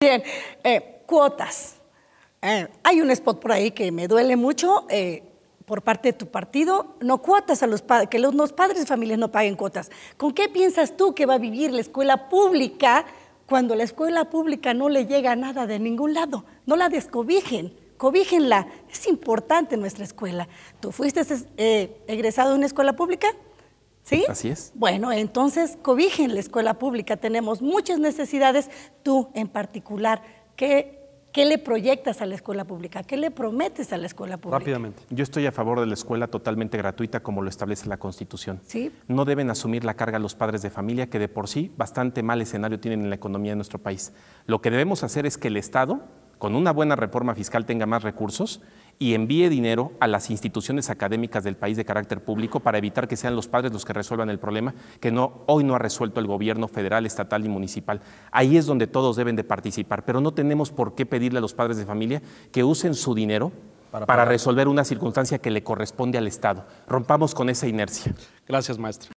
Bien, eh, cuotas. Eh, hay un spot por ahí que me duele mucho eh, por parte de tu partido. No cuotas a los padres, que los, padres de familias no paguen cuotas. ¿Con qué piensas tú que va a vivir la escuela pública cuando la escuela pública no le llega nada de ningún lado? No la descobijen, cobíjenla. Es importante nuestra escuela. ¿Tú fuiste egresado de una escuela pública? ¿Sí? Así es. Bueno, entonces cobijen la escuela pública. Tenemos muchas necesidades. Tú en particular, ¿qué, le proyectas a la escuela pública? ¿Qué le prometes a la escuela pública? Rápidamente. Yo estoy a favor de la escuela totalmente gratuita como lo establece la Constitución. No deben asumir la carga los padres de familia que de por sí bastante mal escenario tienen en la economía de nuestro país. Lo que debemos hacer es que el Estado con una buena reforma fiscal tenga más recursos y envíe dinero a las instituciones académicas del país de carácter público para evitar que sean los padres los que resuelvan el problema que no, hoy no ha resuelto el gobierno federal, estatal y municipal. Ahí es donde todos deben de participar, pero no tenemos por qué pedirle a los padres de familia que usen su dinero para, para resolver una circunstancia que le corresponde al Estado. Rompamos con esa inercia. Gracias, maestro.